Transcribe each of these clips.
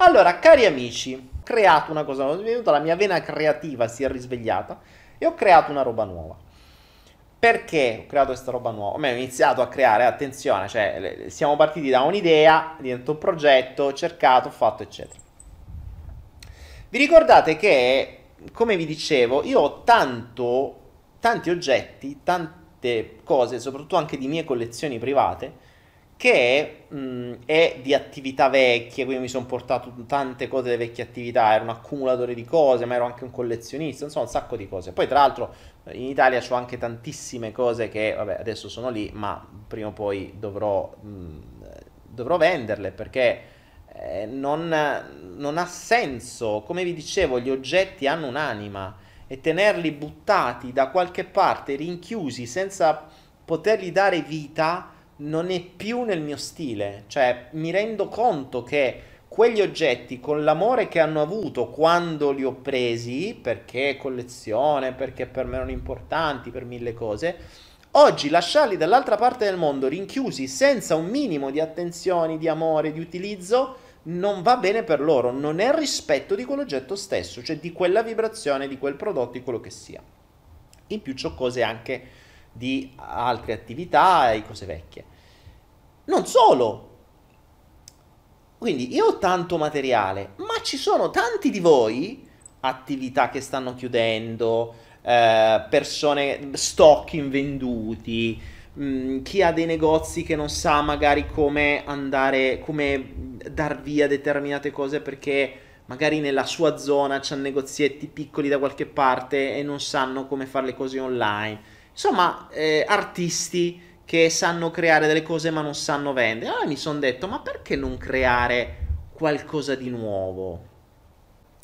Allora, cari amici, ho creato una cosa, venuta, la mia vena creativa si è risvegliata e ho creato una roba nuova. Perché ho creato questa roba nuova? O meglio, ho iniziato a creare, attenzione, cioè siamo partiti da un'idea, diventato un progetto, ho cercato, ho fatto, eccetera. Vi ricordate che, come vi dicevo, io ho tanto, tanti oggetti, tante cose, soprattutto anche di mie collezioni private, che mh, è di attività vecchie, quindi mi sono portato tante cose delle vecchie attività, ero un accumulatore di cose, ma ero anche un collezionista, insomma un sacco di cose. Poi tra l'altro in Italia ho anche tantissime cose che, vabbè, adesso sono lì, ma prima o poi dovrò, mh, dovrò venderle perché eh, non, non ha senso, come vi dicevo, gli oggetti hanno un'anima e tenerli buttati da qualche parte, rinchiusi, senza potergli dare vita, non è più nel mio stile, cioè mi rendo conto che quegli oggetti con l'amore che hanno avuto quando li ho presi, perché collezione, perché per me erano importanti, per mille cose, oggi lasciarli dall'altra parte del mondo rinchiusi senza un minimo di attenzioni, di amore, di utilizzo, non va bene per loro, non è rispetto di quell'oggetto stesso, cioè di quella vibrazione, di quel prodotto, di quello che sia. In più c'ho cose anche di altre attività e cose vecchie. Non solo. Quindi io ho tanto materiale, ma ci sono tanti di voi, attività che stanno chiudendo, eh, persone, stock invenduti, mh, mm, chi ha dei negozi che non sa magari come andare, come dar via determinate cose perché magari nella sua zona c'hanno negozietti piccoli da qualche parte e non sanno come fare le cose online insomma, eh, artisti che sanno creare delle cose ma non sanno vendere. Allora mi sono detto, ma perché non creare qualcosa di nuovo?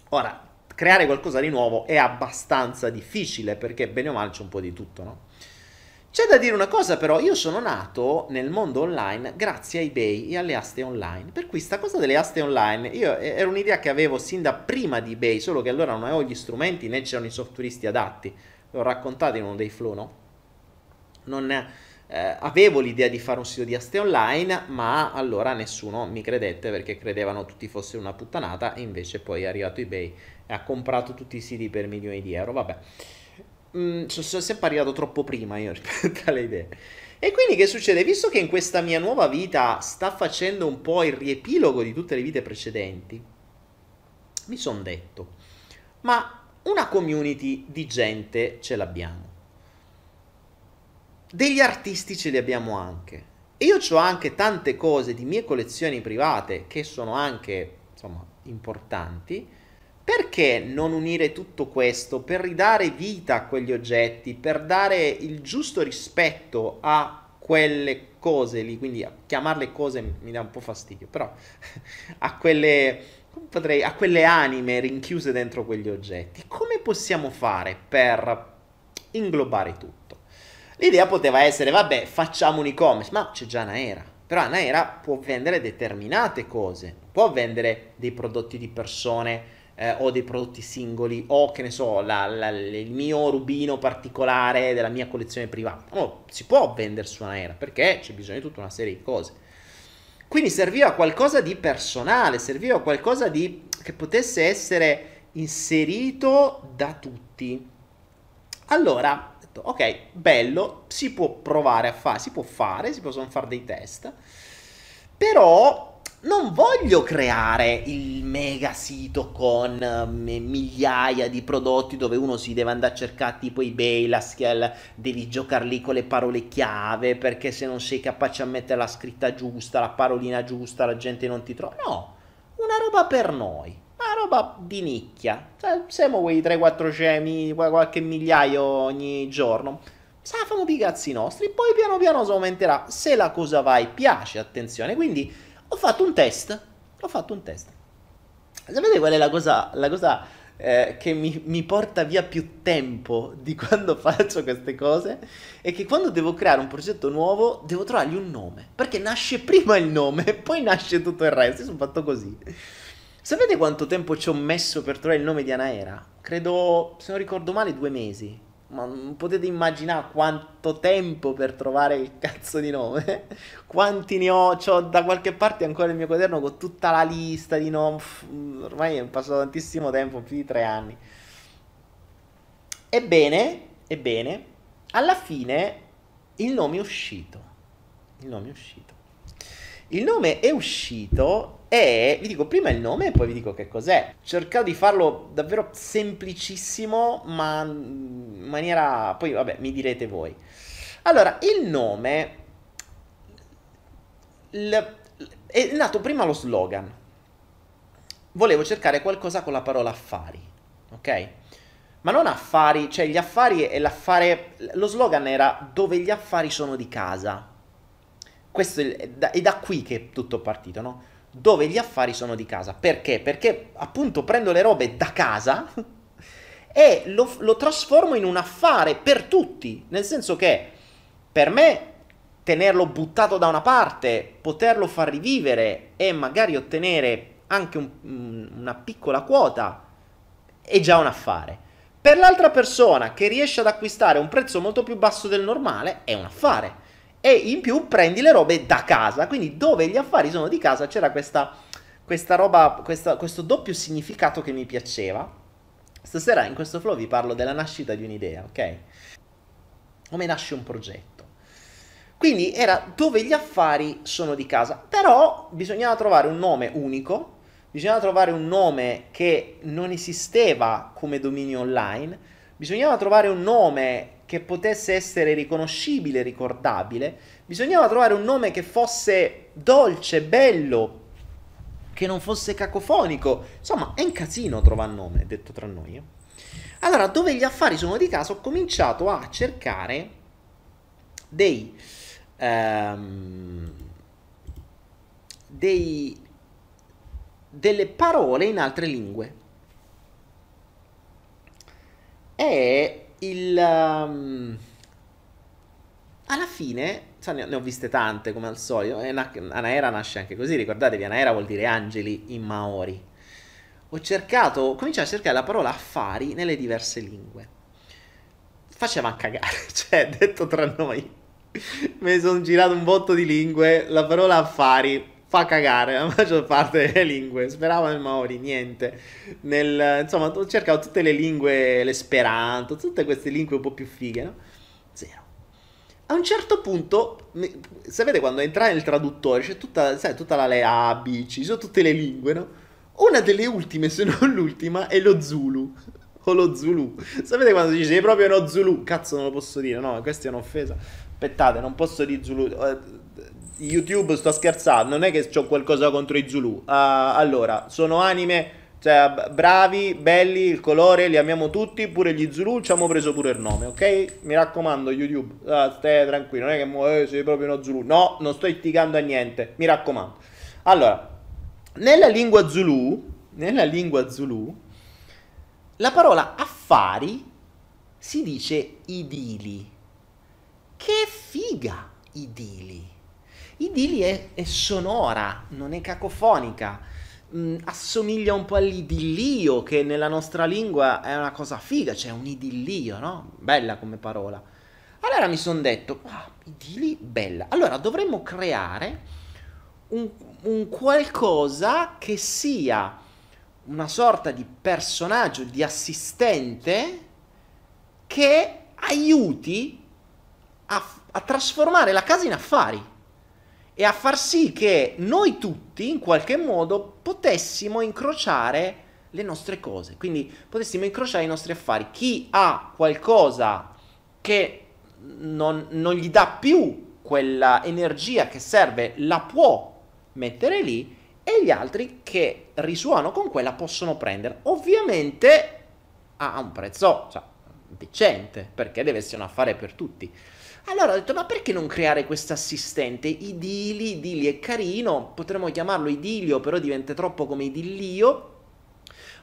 Ora, creare qualcosa di nuovo è abbastanza difficile perché bene o male c'è un po' di tutto, no? C'è da dire una cosa però, io sono nato nel mondo online grazie a eBay e alle aste online, per cui sta cosa delle aste online io, eh, era un'idea che avevo sin da prima di eBay, solo che allora non avevo gli strumenti né c'erano i softwareisti adatti, l'ho raccontato in uno dei flow, no? non eh, avevo l'idea di fare un sito di aste online, ma allora nessuno mi credette perché credevano tutti fosse una puttanata e invece poi è arrivato eBay e ha comprato tutti i siti per milioni di euro, vabbè. Mm, sono, sono sempre arrivato troppo prima io rispetto alle idee. E quindi che succede? Visto che in questa mia nuova vita sta facendo un po' il riepilogo di tutte le vite precedenti, mi sono detto, ma una community di gente ce l'abbiamo degli artisti ce li abbiamo anche. E io ho anche tante cose di mie collezioni private che sono anche, insomma, importanti. Perché non unire tutto questo per ridare vita a quegli oggetti, per dare il giusto rispetto a quelle cose lì, quindi chiamarle cose mi dà un po' fastidio, però a quelle, potrei, a quelle anime rinchiuse dentro quegli oggetti, come possiamo fare per inglobare tutto? L'idea poteva essere, vabbè, facciamo un e-commerce, ma c'è già Naera. Però Naera può vendere determinate cose, può vendere dei prodotti di persone eh, o dei prodotti singoli o che ne so, la, la, il mio rubino particolare della mia collezione privata. No, si può vendere su Naera perché c'è bisogno di tutta una serie di cose. Quindi serviva qualcosa di personale, serviva qualcosa di, che potesse essere inserito da tutti. Allora, fatto. Ok, bello, si può provare a fare, si può fare, si possono fare dei test, però non voglio creare il mega sito con um, migliaia di prodotti dove uno si deve andare a cercare tipo eBay, la scale, devi giocare lì con le parole chiave perché se non sei capace a mettere la scritta giusta, la parolina giusta, la gente non ti trova. No, una roba per noi una roba di nicchia. Cioè, siamo quei 3-4 cemi, qualche migliaio ogni giorno. Safano di cazzi nostri, poi piano piano si aumenterà se la cosa vai piace, attenzione. Quindi ho fatto un test, ho fatto un test. Sapete qual è la cosa, la cosa eh, che mi, mi porta via più tempo di quando faccio queste cose? È che quando devo creare un progetto nuovo devo trovargli un nome, perché nasce prima il nome e poi nasce tutto il resto. Io sono fatto così. Sapete quanto tempo ci ho messo per trovare il nome di Anaera? Credo, se non ricordo male, due mesi. Ma non potete immaginare quanto tempo per trovare il cazzo di nome. Quanti ne ho? C'ho da qualche parte ancora il mio quaderno con tutta la lista di nomi. Ormai è passato tantissimo tempo, più di tre anni. Ebbene, ebbene, alla fine il nome è uscito. Il nome è uscito. Il nome è uscito e vi dico prima il nome e poi vi dico che cos'è. Cercavo di farlo davvero semplicissimo, ma mm, in maniera... Poi vabbè, mi direte voi. Allora, il nome... Il... È nato prima lo slogan. Volevo cercare qualcosa con la parola affari, ok? Ma non affari, cioè gli affari e l'affare... Lo slogan era dove gli affari sono di casa. Questo è da, è da qui che è tutto partito, no? dove gli affari sono di casa. Perché? Perché appunto prendo le robe da casa e lo, lo trasformo in un affare per tutti, nel senso che per me tenerlo buttato da una parte, poterlo far rivivere e magari ottenere anche un, una piccola quota è già un affare. Per l'altra persona che riesce ad acquistare un prezzo molto più basso del normale è un affare e in più prendi le robe da casa, quindi dove gli affari sono di casa c'era questa, questa roba, questa, questo doppio significato che mi piaceva. Stasera in questo flow vi parlo della nascita di un'idea, ok? Come nasce un progetto. Quindi era dove gli affari sono di casa, però bisognava trovare un nome unico, bisognava trovare un nome che non esisteva come dominio online, bisognava trovare un nome che potesse essere riconoscibile, ricordabile, bisognava trovare un nome che fosse dolce, bello, che non fosse cacofonico. Insomma, è un casino trovare nome, detto tra noi. Allora, dove gli affari sono di caso, ho cominciato a cercare dei... Ehm, dei delle parole in altre lingue. E il, um, alla fine, cioè ne, ho viste tante come al solito, e Anaera nasce anche così, ricordatevi, Anaera vuol dire angeli in maori. Ho cercato, ho cominciato a cercare la parola affari nelle diverse lingue. Faceva cagare, cioè detto tra noi, mi sono girato un botto di lingue, la parola affari fa cagare la maggior parte delle lingue. Speravo nel Maori, niente. Nel, insomma, ho cercato tutte le lingue, l'esperanto, tutte queste lingue un po' più fighe, no? Zero. A un certo punto, sapete quando entra nel traduttore, c'è tutta, sai, tutta la lea, B, C, ci sono tutte le lingue, no? Una delle ultime, se non l'ultima, è lo Zulu. O lo Zulu. Sapete quando dici, sei proprio uno Zulu? Cazzo, non lo posso dire, no, questa è un'offesa aspettate, non posso di Zulu. Eh, YouTube sto scherzando, non è che ho qualcosa contro i Zulu. Uh, allora, sono anime cioè, bravi, belli, il colore, li amiamo tutti, pure gli Zulu ci abbiamo preso pure il nome, ok? Mi raccomando YouTube, ah, stai tranquillo, non è che mu- eh, sei proprio uno Zulu. No, non sto itticando a niente, mi raccomando. Allora, nella lingua Zulu, nella lingua Zulu, la parola affari si dice idili. Che figa i dili! è, è sonora, non è cacofonica. Mm, assomiglia un po' all'idillio, che nella nostra lingua è una cosa figa, cioè un idillio, no? Bella come parola. Allora mi sono detto, ah, idili, bella. Allora dovremmo creare un, un qualcosa che sia una sorta di personaggio, di assistente che aiuti a, a trasformare la casa in affari e a far sì che noi tutti, in qualche modo, potessimo incrociare le nostre cose. Quindi potessimo incrociare i nostri affari. Chi ha qualcosa che non, non gli dà più quella energia che serve, la può mettere lì e gli altri che risuonano con quella possono prendere. Ovviamente a un prezzo cioè, decente, perché deve essere un affare per tutti. Allora ho detto, ma perché non creare questo assistente? Idili, Idili è carino, potremmo chiamarlo Idilio, però diventa troppo come Idillio.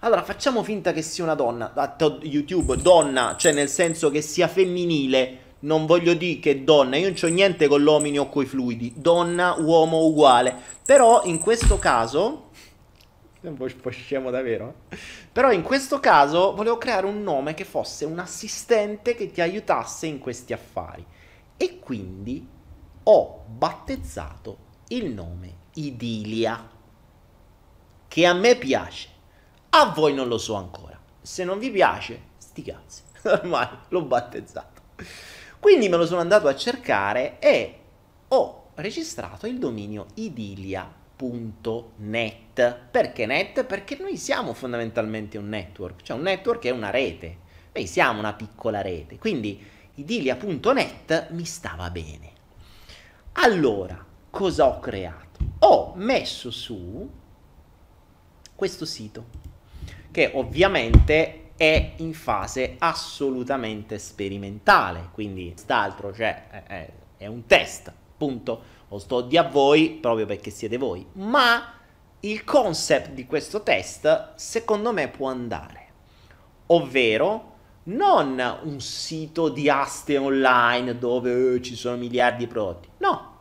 Allora, facciamo finta che sia una donna. Ah, YouTube, donna, cioè nel senso che sia femminile. Non voglio dire che donna, io non c'ho niente con l'omini o coi fluidi. Donna, uomo uguale. Però in questo caso... È un po scemo davvero. Però in questo caso volevo creare un nome che fosse un assistente che ti aiutasse in questi affari e quindi ho battezzato il nome Idilia, che a me piace, a voi non lo so ancora, se non vi piace, sti cazzi, ormai l'ho battezzato. Quindi me lo sono andato a cercare e ho registrato il dominio idilia.net. Perché net? Perché noi siamo fondamentalmente un network, cioè un network è una rete, noi siamo una piccola rete, quindi idilia.net mi stava bene. Allora, cosa ho creato? Ho messo su questo sito che ovviamente è in fase assolutamente sperimentale, quindi st'altro cioè, è, è un test, punto. Lo sto di a voi proprio perché siete voi, ma il concept di questo test secondo me può andare, ovvero non un sito di aste online dove eh, ci sono miliardi di prodotti. No,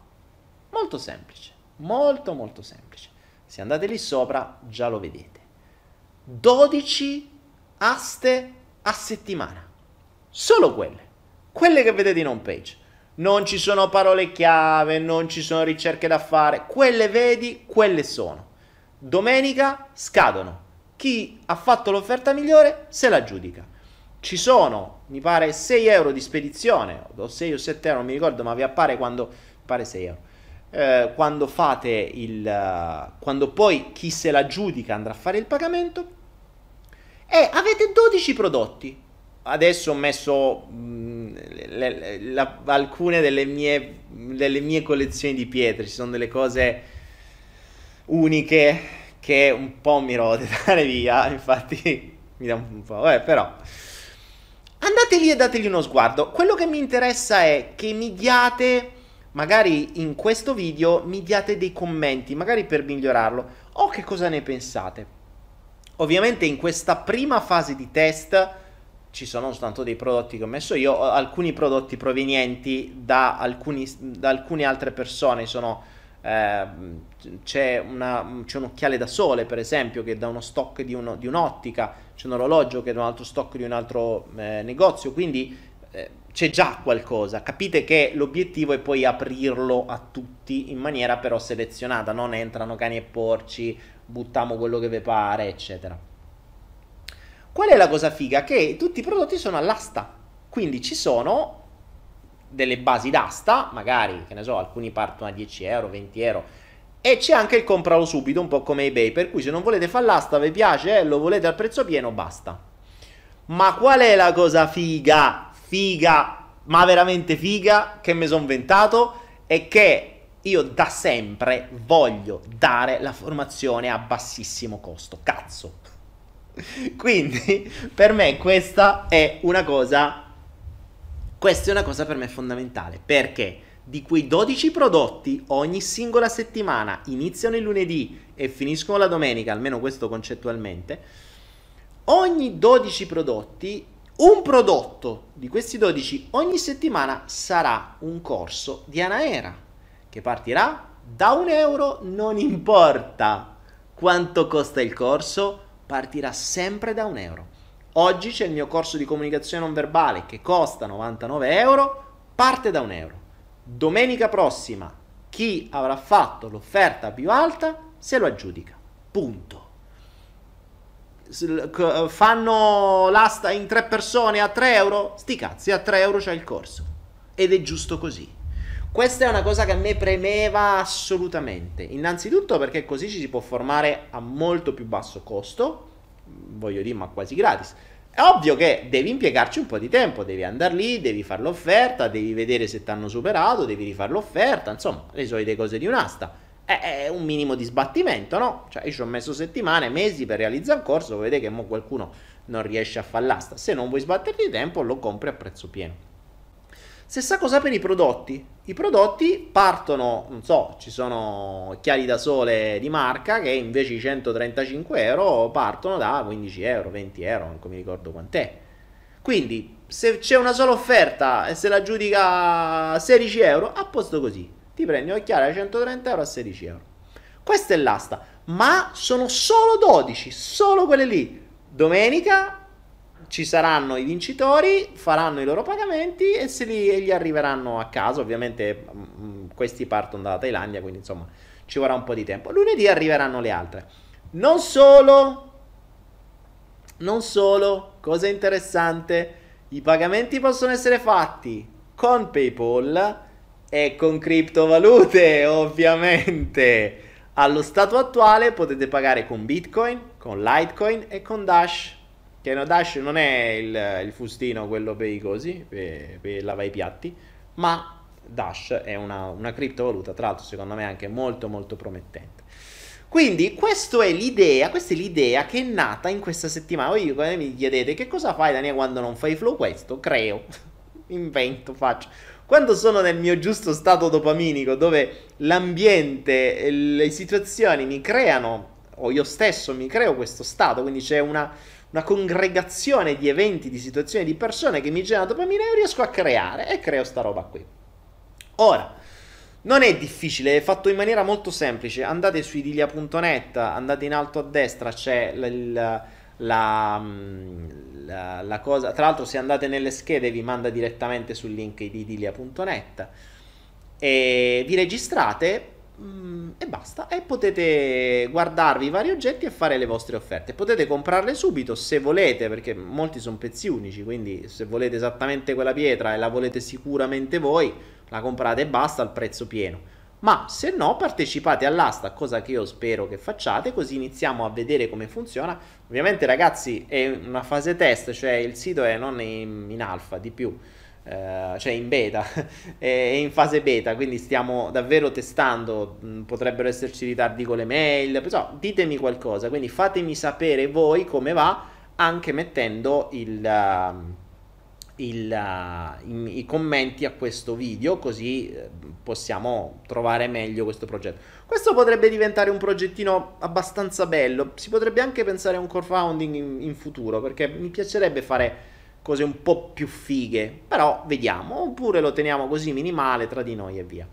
molto semplice, molto molto semplice. Se andate lì sopra già lo vedete. 12 aste a settimana. Solo quelle. Quelle che vedete in home page. Non ci sono parole chiave, non ci sono ricerche da fare. Quelle vedi, quelle sono. Domenica scadono. Chi ha fatto l'offerta migliore se la giudica ci sono, mi pare, 6 euro di spedizione, o 6 o 7 euro, non mi ricordo, ma vi appare quando, mi pare 6 euro, eh, quando fate il, eh, quando poi chi se la giudica andrà a fare il pagamento, e avete 12 prodotti. Adesso ho messo mh, mm, le, le, la, alcune delle mie, delle mie collezioni di pietre, ci sono delle cose uniche che un po' mi rode dare via, infatti mi dà un po', vabbè, eh, però andate lì e dategli uno sguardo. Quello che mi interessa è che mi diate, magari in questo video, mi diate dei commenti, magari per migliorarlo, o che cosa ne pensate. Ovviamente in questa prima fase di test ci sono soltanto dei prodotti che ho messo io, alcuni prodotti provenienti da, alcuni, da alcune altre persone, sono, eh, c'è, una, c'è, un occhiale da sole per esempio che è da uno stock di, uno, di un'ottica, c'è un orologio che è un altro stock di un altro eh, negozio, quindi eh, c'è già qualcosa. Capite che l'obiettivo è poi aprirlo a tutti in maniera però selezionata, non entrano cani e porci, buttiamo quello che vi pare, eccetera. Qual è la cosa figa? Che tutti i prodotti sono all'asta, quindi ci sono delle basi d'asta, magari, che ne so, alcuni partono a 10 euro, 20 euro, e c'è anche il compralo subito, un po' come eBay, per cui se non volete fare l'asta, vi piace, eh, lo volete al prezzo pieno, basta. Ma qual è la cosa figa, figa, ma veramente figa, che mi sono inventato? È che io da sempre voglio dare la formazione a bassissimo costo, cazzo. Quindi per me questa è una cosa, questa è una cosa per me fondamentale, perché? Di quei 12 prodotti ogni singola settimana iniziano il lunedì e finiscono la domenica, almeno questo concettualmente, ogni 12 prodotti, un prodotto di questi 12 ogni settimana sarà un corso di Anaera che partirà da un euro, non importa quanto costa il corso, partirà sempre da un euro. Oggi c'è il mio corso di comunicazione non verbale che costa 99 euro, parte da un euro domenica prossima chi avrà fatto l'offerta più alta se lo aggiudica. Punto. Eh, fanno l'asta in tre persone a 3 euro? Sti cazzi, a 3 euro c'è il corso. Ed è giusto così. Questa è una cosa che a me premeva assolutamente. Innanzitutto perché così ci si può formare a molto più basso costo, voglio dire, ma quasi gratis è ovvio che devi impiegarci un po' di tempo, devi andare lì, devi fare l'offerta, devi vedere se ti hanno superato, devi rifare l'offerta, insomma, le solite cose di un'asta. È, è un minimo di sbattimento, no? Cioè, io ci ho messo settimane, mesi per realizzare un corso, vedete che mo qualcuno non riesce a fare l'asta. Se non vuoi sbatterti tempo, lo compri a prezzo pieno. Stessa cosa per i prodotti. I prodotti partono, non so, ci sono occhiali da sole di marca che invece i 135 euro partono da 15 euro, 20 euro, non mi ricordo quant'è. Quindi se c'è una sola offerta e se la giudica 16 euro, a posto così, ti prendi un occhiali a 130 euro a 16 euro. Questa è l'asta, ma sono solo 12, solo quelle lì. Domenica ci saranno i vincitori, faranno i loro pagamenti e, se li, e gli arriveranno a casa. Ovviamente mh, mm, mm, questi partono dalla Thailandia, quindi insomma ci vorrà un po' di tempo. Lunedì arriveranno le altre. Non solo, non solo, cosa interessante, i pagamenti possono essere fatti con PayPal e con criptovalute, ovviamente. Allo stato attuale potete pagare con Bitcoin, con Litecoin e con Dash. Che no dash non è il, il fustino quello per i cosi, per, per lavare i piatti, ma dash è una, una criptovaluta, tra l'altro secondo me anche molto molto promettente. Quindi questa è l'idea, questa è l'idea che è nata in questa settimana. Voi mi chiedete che cosa fai Daniele quando non fai flow questo, creo, invento, faccio. Quando sono nel mio giusto stato dopaminico, dove l'ambiente, le situazioni mi creano, o io stesso mi creo questo stato, quindi c'è una una congregazione di eventi, di situazioni, di persone che mi generano dopamina e io riesco a creare e creo sta roba qui. Ora, non è difficile, è fatto in maniera molto semplice. Andate su idilia.net, andate in alto a destra, c'è l- la, la, mm, la, la, cosa. Tra l'altro, se andate nelle schede, vi manda direttamente sul link di idilia.net. E vi registrate Mm, e basta. E potete guardarvi i vari oggetti e fare le vostre offerte. Potete comprarle subito se volete, perché molti sono pezzi unici, quindi se volete esattamente quella pietra e la volete sicuramente voi, la comprate e basta al prezzo pieno. Ma se no partecipate all'asta, cosa che io spero che facciate, così iniziamo a vedere come funziona. Ovviamente ragazzi è una fase test, cioè il sito è non in, in alfa di più. Eh, cioè in beta, è in fase beta, quindi stiamo davvero testando, mm, potrebbero esserci ritardi con le mail, però ditemi qualcosa, quindi fatemi sapere voi come va anche mettendo il... Eh, il, uh, eh, i, i, commenti a questo video così possiamo trovare meglio questo progetto. Questo potrebbe diventare un progettino abbastanza bello, si potrebbe anche pensare a un core founding in, in futuro perché mi piacerebbe fare cose un po' più fighe, però vediamo, oppure lo teniamo così minimale tra di noi e via.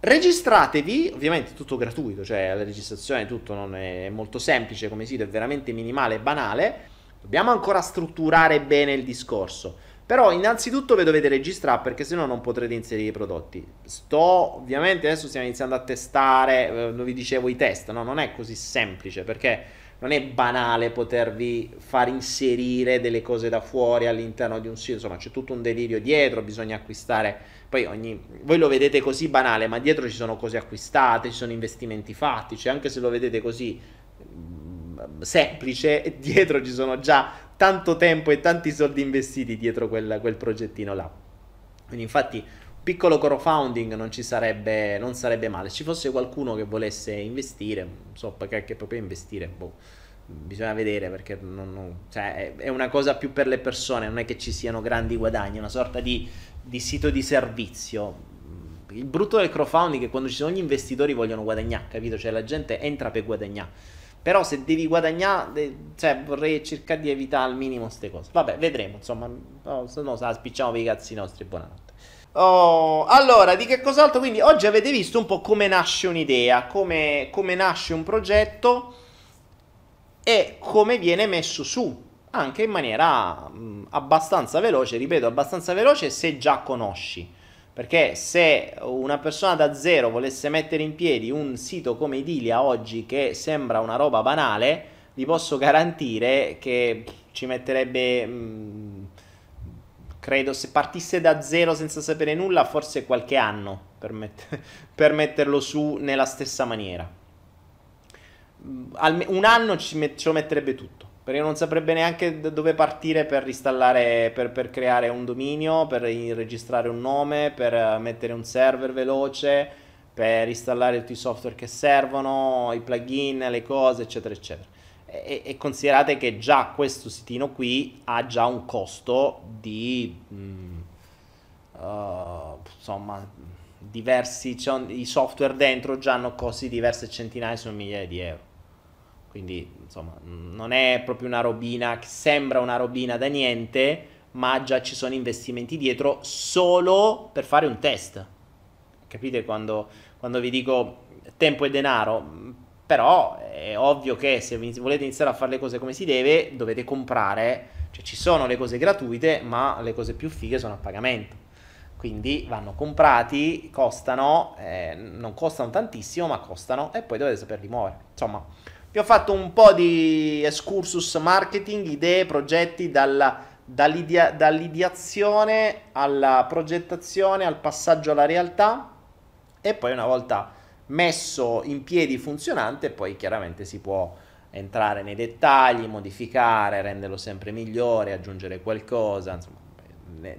Registratevi, ovviamente tutto gratuito, cioè la registrazione tutto non è molto semplice come sito, è veramente minimale e banale. Dobbiamo ancora strutturare bene il discorso. Però innanzitutto vi dovete registrare perché sennò non potrete inserire i prodotti. Sto ovviamente adesso stiamo iniziando a testare, eh, non vi dicevo i test, no? Non è così semplice perché non è banale potervi far inserire delle cose da fuori all'interno di un sito, insomma c'è tutto un delirio dietro, bisogna acquistare, poi ogni, voi lo vedete così banale, ma dietro ci sono cose acquistate, ci sono investimenti fatti, cioè anche se lo vedete così mm, semplice, dietro ci sono già tanto tempo e tanti soldi investiti dietro quel, quel progettino là. Quindi infatti piccolo crowdfunding non ci sarebbe, non sarebbe male. Se ci fosse qualcuno che volesse investire, non so perché che proprio investire, boh, bisogna vedere perché non, non, cioè, è una cosa più per le persone, non è che ci siano grandi guadagni, è una sorta di, di sito di servizio. Il brutto del crowdfunding è che quando ci sono gli investitori vogliono guadagnare, capito? Cioè la gente entra per guadagnare. Però se devi guadagnare, cioè vorrei cercare di evitare al minimo queste cose. Vabbè, vedremo, insomma, no, se no spicciamo per i cazzi nostri, buonanotte. Oh, allora, di che cos'altro? Quindi oggi avete visto un po' come nasce un'idea, come, come nasce un progetto e come viene messo su, anche in maniera mh, mm, abbastanza veloce, ripeto, abbastanza veloce se già conosci. Perché se una persona da zero volesse mettere in piedi un sito come Idilia oggi che sembra una roba banale, vi posso garantire che ci metterebbe... Mh, mm, credo se partisse da zero senza sapere nulla, forse qualche anno per, met- per metterlo su nella stessa maniera. Alme- un anno ci, met- ce lo metterebbe tutto. Perché non saprebbe neanche da dove partire per installare, per, per creare un dominio, per registrare un nome, per mettere un server veloce, per installare tutti i software che servono, i plugin, le cose, eccetera, eccetera. E, e, considerate che già questo sitino qui ha già un costo di mh, mm, uh, insomma diversi cioè, i software dentro già hanno costi diverse centinaia su migliaia di euro quindi insomma non è proprio una robina che sembra una robina da niente ma già ci sono investimenti dietro solo per fare un test capite quando, quando vi dico tempo e denaro però è ovvio che se volete iniziare a fare le cose come si deve, dovete comprare, cioè ci sono le cose gratuite, ma le cose più fighe sono a pagamento. Quindi vanno comprati, costano, eh, non costano tantissimo, ma costano e poi dovete saperli muovere. Insomma, vi ho fatto un po' di excursus marketing, idee, progetti dalla, dall'idia, dall'ideazione alla progettazione, al passaggio alla realtà e poi una volta messo in piedi funzionante, poi chiaramente si può entrare nei dettagli, modificare, renderlo sempre migliore, aggiungere qualcosa, insomma,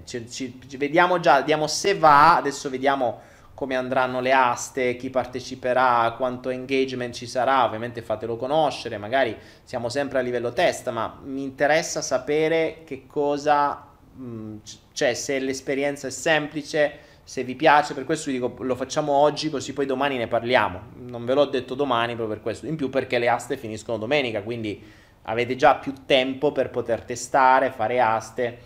ci, ci, vediamo già, vediamo se va, adesso vediamo come andranno le aste, chi parteciperà, quanto engagement ci sarà, ovviamente fatelo conoscere, magari siamo sempre a livello test, ma mi interessa sapere che cosa, mh, cioè se l'esperienza è semplice, se vi piace, per questo vi dico lo facciamo oggi così poi domani ne parliamo. Non ve l'ho detto domani proprio per questo, in più perché le aste finiscono domenica, quindi avete già più tempo per poter testare, fare aste,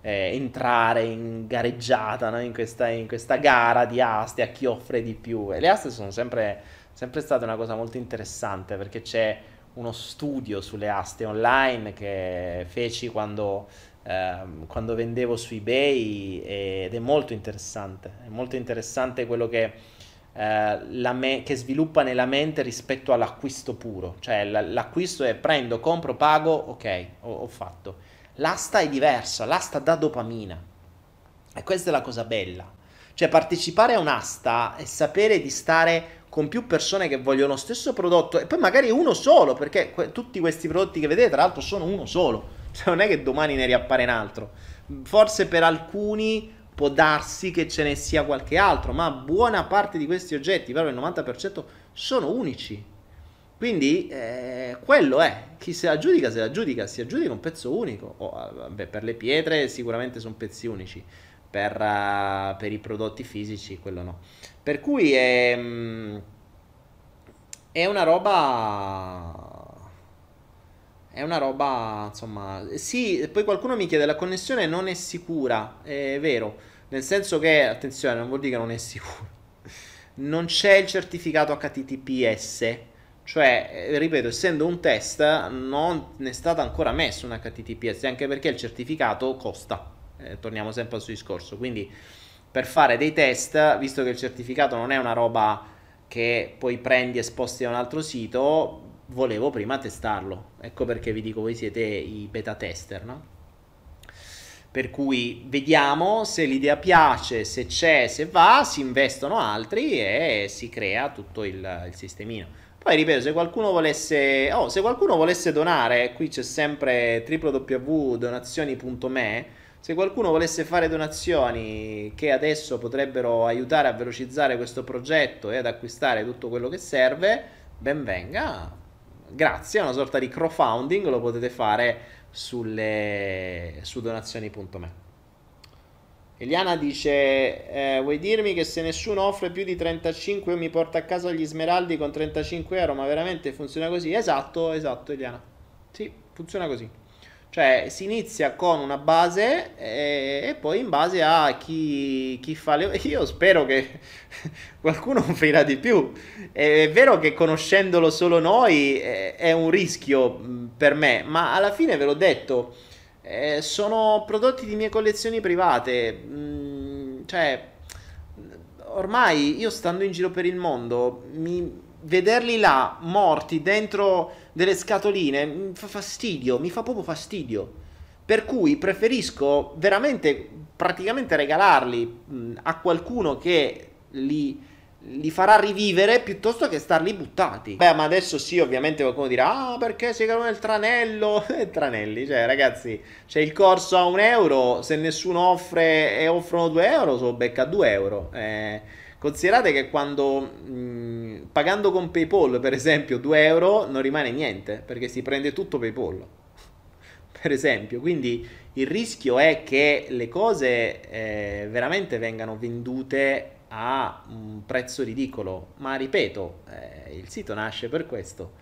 eh, entrare in gareggiata, no? in, questa, in, questa, gara di aste, a chi offre di più. E le aste sono sempre, sempre state una cosa molto interessante perché c'è uno studio sulle aste online che feci quando Ehm, quando vendevo su eBay ed è molto interessante, è molto interessante quello che, eh, me- che sviluppa nella mente rispetto all'acquisto puro, cioè l- l'acquisto è prendo, compro, pago, ok, ho-, ho fatto. L'asta è diversa, l'asta dà dopamina e questa è la cosa bella, cioè partecipare a un'asta e sapere di stare con più persone che vogliono lo stesso prodotto e poi magari uno solo, perché que- tutti questi prodotti che vedete tra l'altro sono uno solo. Cioè, non è che domani ne riappare un altro. Forse per alcuni può darsi che ce ne sia qualche altro, ma buona parte di questi oggetti, proprio il 90%, sono unici. Quindi eh, quello è, chi se la giudica se la giudica, si aggiudica un pezzo unico. Oh, eh, vabbè, per le pietre sicuramente sono pezzi unici, per, uh, per, i prodotti fisici quello no. Per cui è, mm, è una roba è una roba, insomma, sì, poi qualcuno mi chiede la connessione non è sicura, è vero, nel senso che, attenzione, non vuol dire che non è sicura. Non c'è il certificato HTTPS, cioè, eh, ripeto, essendo un test, non è stato ancora messo un HTTPS, anche perché il certificato costa. Eh, torniamo sempre al suo discorso. Quindi, per fare dei test, visto che il certificato non è una roba che poi prendi e sposti da un altro sito, volevo prima testarlo. Ecco perché vi dico, voi siete i beta tester, no? Per cui vediamo se l'idea piace, se c'è, se va, si investono altri e si crea tutto il, il sistemino. Poi ripeto, se qualcuno volesse, oh, se qualcuno volesse donare, qui c'è sempre www.donazioni.me. Se qualcuno volesse fare donazioni che adesso potrebbero aiutare a velocizzare questo progetto e ad acquistare tutto quello che serve, ben venga, grazie, è una sorta di crowdfunding, lo potete fare sulle, su donazioni.me. Eliana dice, eh, vuoi dirmi che se nessuno offre più di 35 mi porta a casa gli smeraldi con 35 euro, ma veramente funziona così? Esatto, esatto Eliana, sì, funziona così. Cioè si inizia con una base e, eh, e poi in base a chi, chi, fa le... Io spero che qualcuno offrirà di più. È vero che conoscendolo solo noi eh, è un rischio mm, per me, ma alla fine ve l'ho detto, eh, sono prodotti di mie collezioni private. Mm, cioè, ormai io stando in giro per il mondo mi vederli là morti dentro delle scatoline mi fa fastidio, mi fa proprio fastidio. Per cui preferisco veramente praticamente regalarli mh, a qualcuno che li, li, farà rivivere piuttosto che starli buttati. Beh, ma adesso sì, ovviamente qualcuno dirà: Ah, perché si cade nel tranello? Eh, tranelli, cioè, ragazzi, c'è cioè, il corso a un euro. Se nessuno offre e offrono due euro, sono becca due euro. Eh Considerate che quando mh, pagando con PayPal, per esempio, 2 euro non rimane niente perché si prende tutto PayPal. per esempio, quindi il rischio è che le cose eh, veramente vengano vendute a un prezzo ridicolo. Ma ripeto, eh, il sito nasce per questo.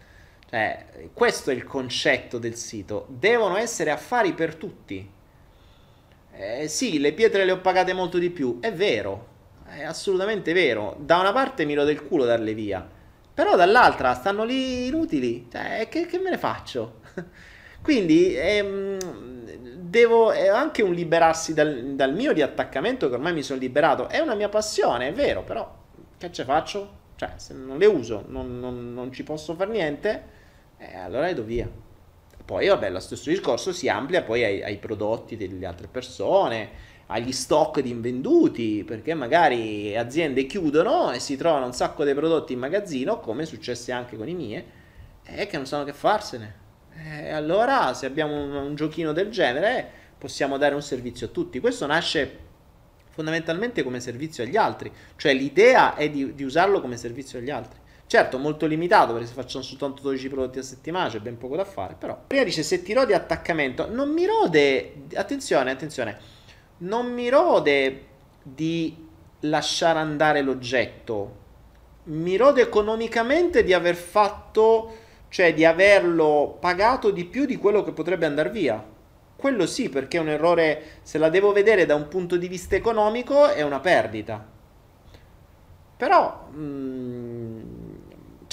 Cioè, questo è il concetto del sito. Devono essere affari per tutti. Eh, sì, le pietre le ho pagate molto di più, è vero, è assolutamente vero. Da una parte mi rode il culo darle via, però dall'altra stanno lì inutili. Cioè, che, che me ne faccio? Quindi ehm, devo, è anche un liberarsi dal, dal, mio di attaccamento che ormai mi sono liberato. È una mia passione, è vero, però che ce faccio? Cioè, se non le uso, non, non, non ci posso fare niente, eh, allora vado via. Poi, vabbè, lo stesso discorso si amplia poi ai, ai prodotti delle altre persone agli stock di invenduti, perché magari aziende chiudono e si trovano un sacco di prodotti in magazzino, come è successo anche con i miei e che non sanno che farsene. E allora, se abbiamo un, un giochino del genere, possiamo dare un servizio a tutti. Questo nasce fondamentalmente come servizio agli altri, cioè l'idea è di, di usarlo come servizio agli altri. Certo, molto limitato perché se facciamo soltanto 12 prodotti a settimana c'è ben poco da fare, però. Prima dice se ti rode attaccamento, non mi rode, attenzione, attenzione, non mi rode di lasciare andare l'oggetto, mi rode economicamente di aver fatto, cioè di averlo pagato di più di quello che potrebbe andare via. Quello sì, perché è un errore, se la devo vedere da un punto di vista economico, è una perdita. Però... Mh, mm,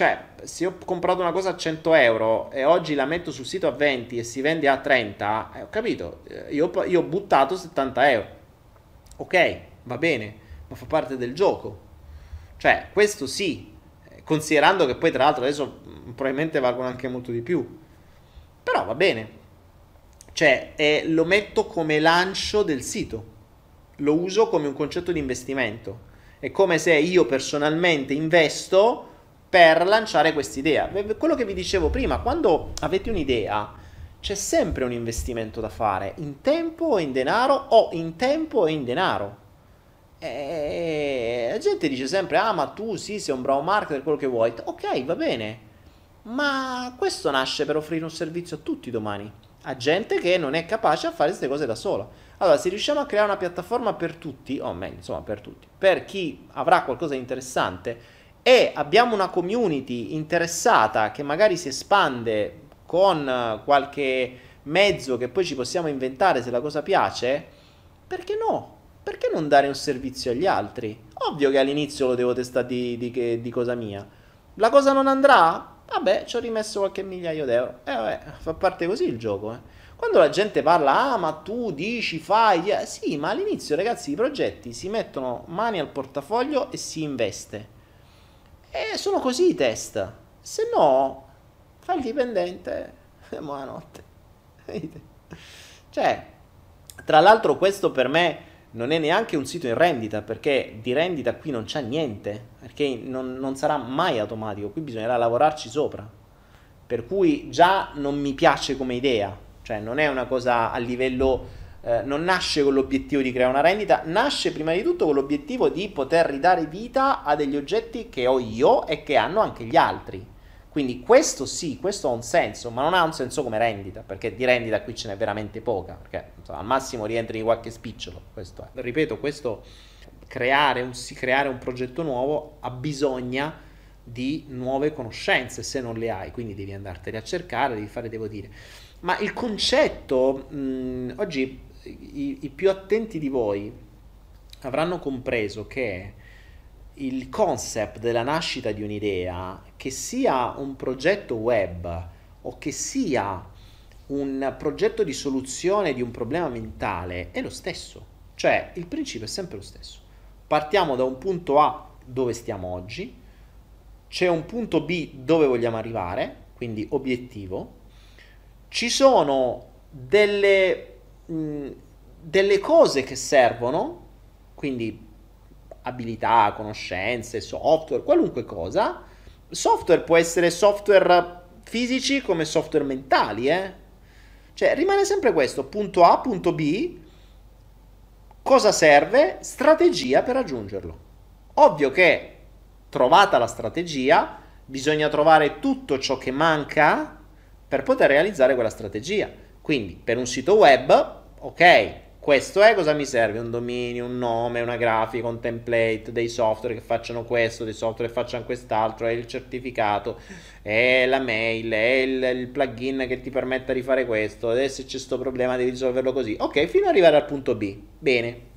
cioè, se ho comprato una cosa a 100 euro e oggi la metto sul sito a 20 e si vende a 30, eh, ho capito, eh, io, io, ho buttato 70 euro. Ok, va bene, ma fa parte del gioco. Cioè, questo sì, eh, considerando che poi tra l'altro adesso mm, probabilmente valgono anche molto di più. Però va bene. Cioè, eh, lo metto come lancio del sito. Lo uso come un concetto di investimento. È come se io personalmente investo per lanciare quest'idea. Quello che vi dicevo prima, quando avete un'idea, c'è sempre un investimento da fare in tempo e in denaro o in tempo e in denaro. E la gente dice sempre: Ah, ma tu sì, sei un bravo marketer, quello che vuoi. Ok, va bene. Ma questo nasce per offrire un servizio a tutti domani, a gente che non è capace a fare queste cose da sola. Allora, se riusciamo a creare una piattaforma per tutti, o meglio, insomma, per tutti, per chi avrà qualcosa di interessante, e abbiamo una community interessata che magari si espande con eh, qualche mezzo che poi ci possiamo inventare se la cosa piace, perché no? Perché non dare un servizio agli altri? Ovvio che all'inizio lo devo testare di, di, di cosa mia. La cosa non andrà? Vabbè, ci ho rimesso qualche migliaio d'euro. E eh, vabbè, fa parte così il gioco. Eh. Quando la gente parla, ah, ma tu dici, fai. sì, ma all'inizio, ragazzi, i progetti si mettono mani al portafoglio e si investe. E sono così i test. Se no, fai il dipendente. Buonanotte. Cioè, tra l'altro questo per me non è neanche un sito in rendita perché di rendita qui non c'è niente perché non, non, sarà mai automatico qui bisognerà lavorarci sopra per cui già non mi piace come idea cioè non è una cosa a livello eh, non nasce con l'obiettivo di creare una rendita, nasce prima di tutto con l'obiettivo di poter ridare vita a degli oggetti che ho io e che hanno anche gli altri. Quindi questo sì, questo ha un senso, ma non ha un senso come rendita, perché di rendita qui ce n'è veramente poca, perché insomma, al massimo rientri in qualche spicciolo, questo è. Ripeto, questo creare un, creare un progetto nuovo ha bisogno di nuove conoscenze se non le hai, quindi devi andartene a cercare, devi fare, devo dire. Ma il concetto, mh, oggi i, i più attenti di voi avranno compreso che il concept della nascita di un'idea, che sia un progetto web o che sia un progetto di soluzione di un problema mentale, è lo stesso. Cioè, il principio è sempre lo stesso. Partiamo da un punto A dove stiamo oggi, c'è un punto B dove vogliamo arrivare, quindi obiettivo, ci sono delle delle cose che servono, quindi abilità, conoscenze, software, qualunque cosa. Software può essere software fisici come software mentali, eh? Cioè, rimane sempre questo, punto A, punto B, cosa serve? Strategia per raggiungerlo. Ovvio che trovata la strategia, bisogna trovare tutto ciò che manca per poter realizzare quella strategia. Quindi, per un sito web ok, questo è cosa mi serve? Un dominio, un nome, una grafica, un template, dei software che facciano questo, dei software che facciano quest'altro, è il certificato, è la mail, è il, il plugin che ti permetta di fare questo, adesso c'è questo problema, devi risolverlo così. Ok, fino ad arrivare al punto B. Bene.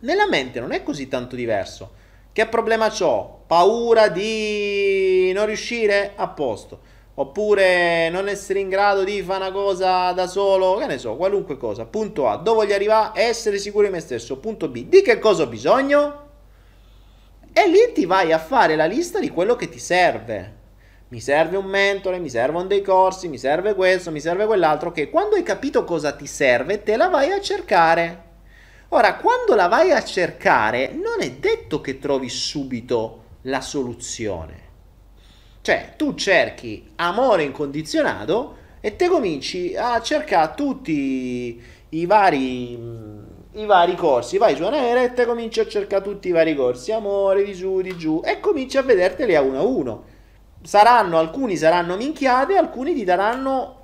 Nella mente non è così tanto diverso. Che problema ho? Paura di non riuscire? A posto. Oppure non essere in grado di fare una cosa da solo, che ne so, qualunque cosa. Punto A, dove voglio arrivare? Essere sicuro di me stesso. Punto B, di che cosa ho bisogno? E lì ti vai a fare la lista di quello che ti serve. Mi serve un mentore, mi servono dei corsi, mi serve questo, mi serve quell'altro, che quando hai capito cosa ti serve, te la vai a cercare. Ora, quando la vai a cercare, non è detto che trovi subito la soluzione. Cioè, tu cerchi amore incondizionato e te cominci a cercare tutti i vari i vari corsi, vai su una e te cominci a cercare tutti i vari corsi, amore, di su, di giù, e cominci a vederteli a uno a uno. Saranno, alcuni saranno minchiate, alcuni ti daranno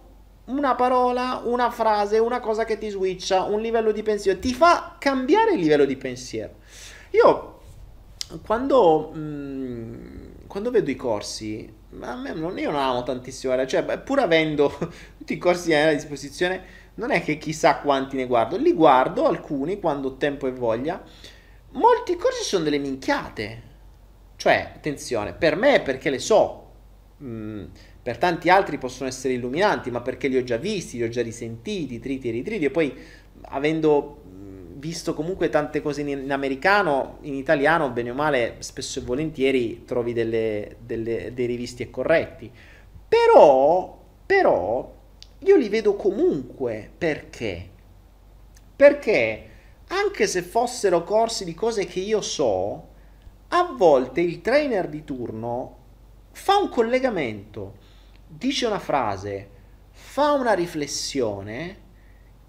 una parola, una frase, una cosa che ti switcha, un livello di pensiero, ti fa cambiare il livello di pensiero. Io, quando... Mh, mm, quando vedo i corsi, ma a me non, io non amo tantissimo cioè pur avendo tutti i corsi a disposizione, non è che chissà quanti ne guardo, li guardo alcuni quando ho tempo e voglia. Molti corsi sono delle minchiate. Cioè, attenzione, per me perché le so, mm, per tanti altri possono essere illuminanti, ma perché li ho già visti, li ho già risentiti, triti e ritriti, e poi avendo visto comunque tante cose in, in, americano, in italiano, bene o male, spesso e volentieri trovi delle, delle, dei rivisti e corretti. Però, però, io li vedo comunque perché? Perché anche se fossero corsi di cose che io so, a volte il trainer di turno fa un collegamento, dice una frase, fa una riflessione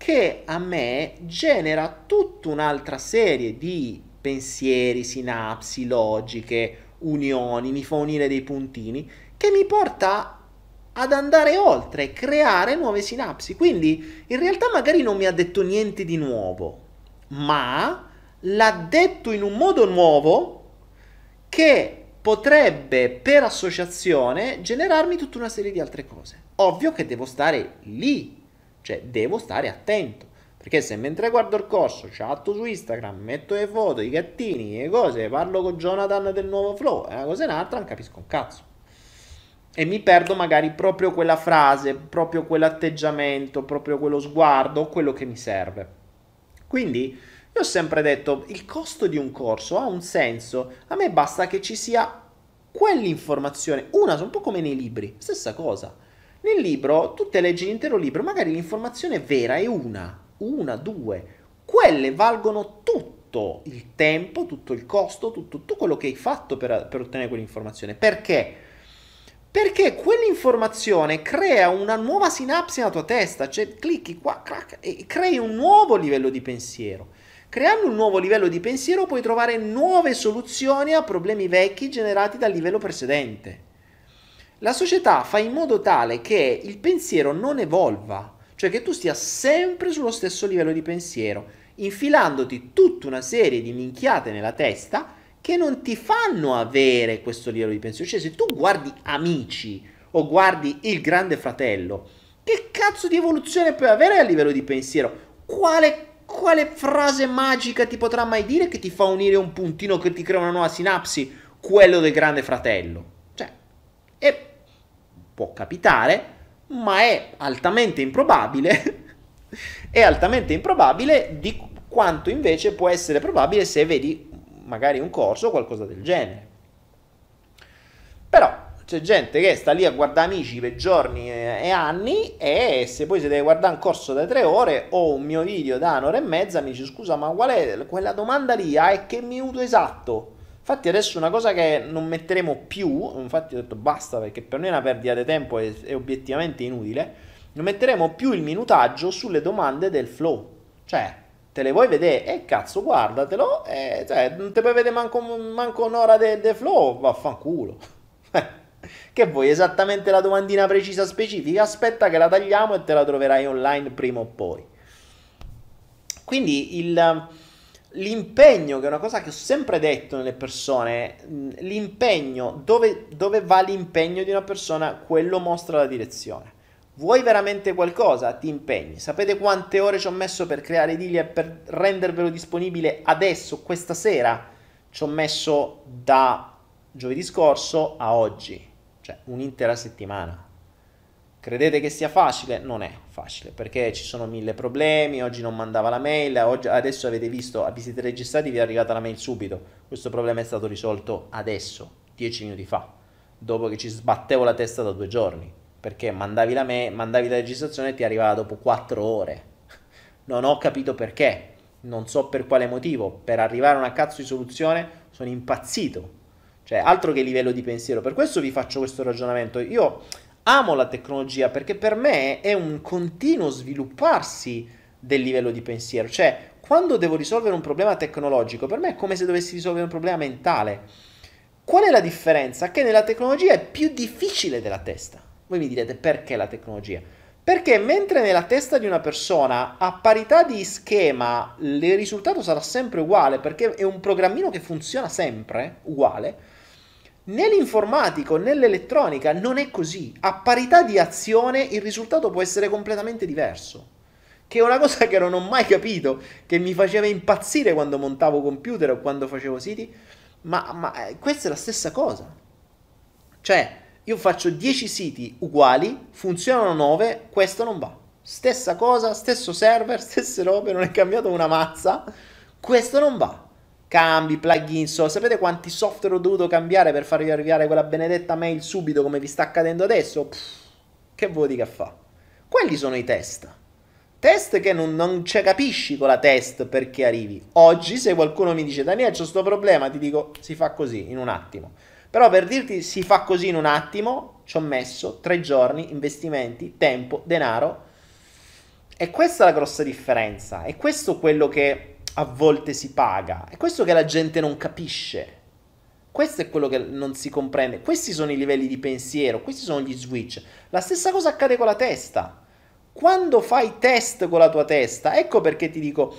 che a me genera tutta un'altra serie di pensieri, sinapsi, logiche, unioni, mi fa unire dei puntini, che mi porta ad andare oltre, creare nuove sinapsi. Quindi in realtà magari non mi ha detto niente di nuovo, ma l'ha detto in un modo nuovo che potrebbe per associazione generarmi tutta una serie di altre cose. Ovvio che devo stare lì cioè, devo stare attento. Perché se mentre guardo il corso, chatto su Instagram, metto le foto, i gattini, le cose, parlo con Jonathan del nuovo flow, è una cosa e un'altra, non capisco un cazzo. E mi perdo magari proprio quella frase, proprio quell'atteggiamento, proprio quello sguardo, quello che mi serve. Quindi, io ho sempre detto, il costo di un corso ha un senso, a me basta che ci sia quell'informazione, una, un po' come nei libri, stessa cosa. Nel libro, tu te leggi l'intero libro, magari l'informazione vera è una, una, due, quelle valgono tutto il tempo, tutto il costo, tutto, tutto quello che hai fatto per, per ottenere quell'informazione. Perché? Perché quell'informazione crea una nuova sinapsi nella tua testa, cioè clicchi qua, crack, e crei un nuovo livello di pensiero. Creando un nuovo livello di pensiero puoi trovare nuove soluzioni a problemi vecchi generati dal livello precedente. La società fa in modo tale che il pensiero non evolva, cioè che tu stia sempre sullo stesso livello di pensiero, infilandoti tutta una serie di minchiate nella testa che non ti fanno avere questo livello di pensiero. Cioè, se tu guardi Amici o guardi Il Grande Fratello, che cazzo di evoluzione puoi avere a livello di pensiero? Quale, quale frase magica ti potrà mai dire che ti fa unire un puntino che ti crea una nuova sinapsi? Quello del Grande Fratello può capitare, ma è altamente improbabile, è altamente improbabile di quanto invece può essere probabile se vedi magari un corso o qualcosa del genere. Però c'è gente che sta lì a guardare amici per giorni e anni e se poi si deve guardare un corso da tre ore o un mio video da un'ora e mezza mi dice scusa ma qual è quella domanda lì? Ah, è che minuto esatto? Infatti adesso una cosa che non metteremo più, infatti ho detto basta perché per noi è una perdita di tempo e è obiettivamente inutile, non metteremo più il minutaggio sulle domande del flow. Cioè, te le vuoi vedere? E eh, cazzo, guardatelo, eh, cioè, non te puoi vedere manco, manco un'ora del de flow, vaffanculo. che vuoi esattamente la domandina precisa specifica? Aspetta che la tagliamo e te la troverai online prima o poi. Quindi il l'impegno, che è una cosa che ho sempre detto nelle persone, mm, l'impegno, dove, dove va l'impegno di una persona, quello mostra la direzione. Vuoi veramente qualcosa? Ti impegni. Sapete quante ore ci ho messo per creare Edilia e per rendervelo disponibile adesso, questa sera? Ci ho messo da giovedì scorso a oggi, cioè un'intera settimana. Credete che sia facile? Non è facile perché ci sono mille problemi, oggi non mandava la mail, oggi, adesso avete visto, vi siete registrati, vi è arrivata la mail subito, questo problema è stato risolto adesso, dieci minuti fa, dopo che ci sbattevo la testa da due giorni, perché mandavi la, mail, mandavi la registrazione e ti arrivava dopo quattro ore, non ho capito perché, non so per quale motivo, per arrivare a una cazzo di soluzione sono impazzito, cioè altro che livello di pensiero, per questo vi faccio questo ragionamento, io amo la tecnologia perché per me è un continuo svilupparsi del livello di pensiero. Cioè, quando devo risolvere un problema tecnologico, per me è come se dovessi risolvere un problema mentale. Qual è la differenza? Che nella tecnologia è più difficile della testa. Voi mi direte perché la tecnologia? Perché mentre nella testa di una persona a parità di schema il risultato sarà sempre uguale perché è un programmino che funziona sempre uguale, Nell'informatico, nell'elettronica non è così. A parità di azione il risultato può essere completamente diverso. Che è una cosa che non ho mai capito, che mi faceva impazzire quando montavo computer o quando facevo siti. Ma, ma eh, questa è la stessa cosa. Cioè, io faccio 10 siti uguali, funzionano 9, questo non va. Stessa cosa, stesso server, stesse robe, non è cambiato una mazza. Questo non va cambi, plugin, so. sapete quanti software ho dovuto cambiare per farvi arrivare quella benedetta mail subito come vi sta accadendo adesso? Pff, che vuoi di che fa? Quelli sono i test. Test che non, non ci capisci con la test perché arrivi. Oggi se qualcuno mi dice Daniele c'ho questo problema, ti dico si fa così in un attimo. Però per dirti si fa così in un attimo, ci ho messo tre giorni, investimenti, tempo, denaro. E questa è la grossa differenza. E questo quello che a volte si paga. È questo che la gente non capisce. Questo è quello che non si comprende. Questi sono i livelli di pensiero, questi sono gli switch. La stessa cosa accade con la testa. Quando fai test con la tua testa, ecco perché ti dico,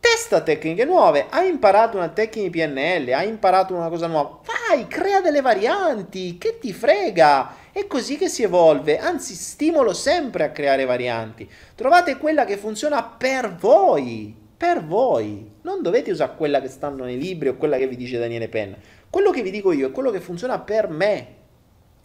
testa tecniche nuove, hai imparato una tecnica di PNL, hai imparato una cosa nuova, vai, crea delle varianti, che ti frega? È così che si evolve, anzi stimolo sempre a creare varianti. Trovate quella che funziona per voi per voi. Non dovete usare quella che stanno nei libri o quella che vi dice Daniele Penna. Quello che vi dico io è quello che funziona per me.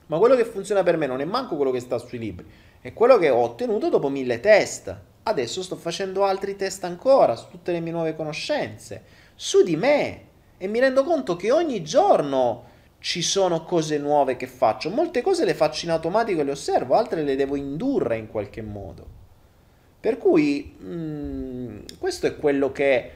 Ma quello che funziona per me non è manco quello che sta sui libri, è quello che ho ottenuto dopo mille test. Adesso sto facendo altri test ancora su tutte le mie nuove conoscenze, su di me. E mi rendo conto che ogni giorno ci sono cose nuove che faccio. Molte cose le faccio in automatico e le osservo, altre le devo indurre in qualche modo. Per cui mh, mm, questo è quello che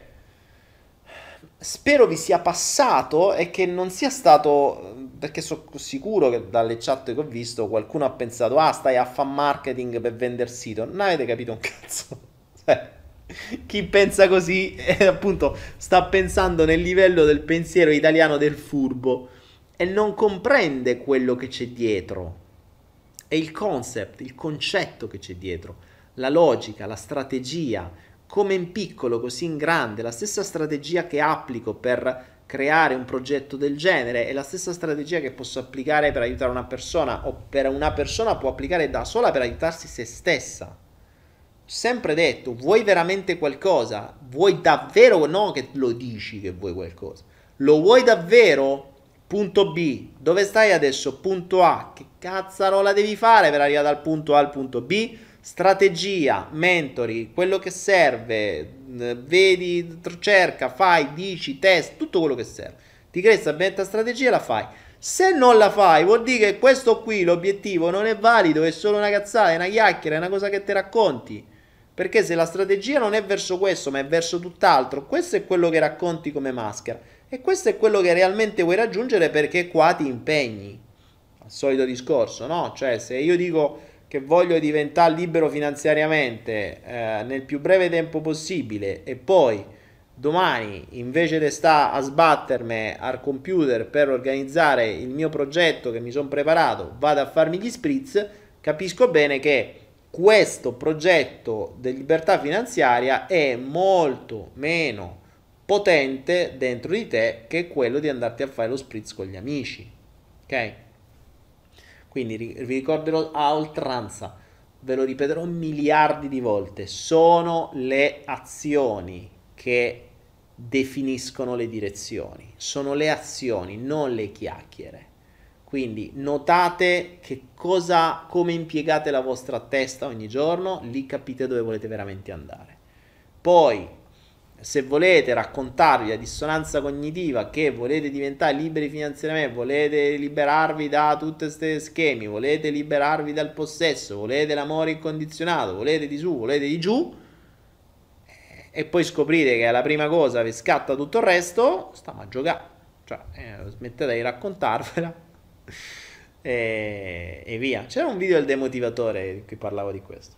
spero vi sia passato e che non sia stato, perché sono sicuro che dalle chat che ho visto qualcuno ha pensato, ah stai a fan marketing per vendere sito, non avete capito un cazzo. Cioè, chi pensa così eh, appunto sta pensando nel livello del pensiero italiano del furbo e non comprende quello che c'è dietro e il concept, il concetto che c'è dietro la logica, la strategia, come in piccolo, così in grande, la stessa strategia che applico per creare un progetto del genere è la stessa strategia che posso applicare per aiutare una persona o per una persona può applicare da sola per aiutarsi se stessa. Sempre detto, vuoi veramente qualcosa? Vuoi davvero no che lo dici che vuoi qualcosa? Lo vuoi davvero? Punto B, dove stai adesso? Punto A, che cazzarola devi fare per arrivare dal punto A al punto B? strategia, mentori, quello che serve, eh, vedi, cerca, fai, dici, test, tutto quello che serve. Ti crei questa benedetta strategia e la fai. Se non la fai, vuol dire che questo qui, l'obiettivo, non è valido, è solo una cazzata, è una chiacchiera, è una cosa che ti racconti. Perché se la strategia non è verso questo, ma è verso tutt'altro, questo è quello che racconti come maschera. E questo è quello che realmente vuoi raggiungere perché qua ti impegni. Al solito discorso, no? Cioè, se io dico che voglio diventare libero finanziariamente eh, nel più breve tempo possibile e poi domani invece di sta a sbattermi al computer per organizzare il mio progetto che mi sono preparato, vado a farmi gli spritz, capisco bene che questo progetto di libertà finanziaria è molto meno potente dentro di te che quello di andarti a fare lo spritz con gli amici. Ok? Quindi vi ricorderò a oltranza, ve lo ripeterò miliardi di volte, sono le azioni che definiscono le direzioni, sono le azioni, non le chiacchiere. Quindi notate che cosa, come impiegate la vostra testa ogni giorno, lì capite dove volete veramente andare. Poi se volete raccontarvi la dissonanza cognitiva che volete diventare liberi finanziariamente, volete liberarvi da tutti questi schemi, volete liberarvi dal possesso, volete l'amore incondizionato, volete di su, volete di giù, eh, e poi scoprite che è la prima cosa vi scatta tutto il resto, stiamo a giocare. Cioè, eh, smettete di raccontarvela e, e via. C'era un video del demotivatore in cui parlavo di questo.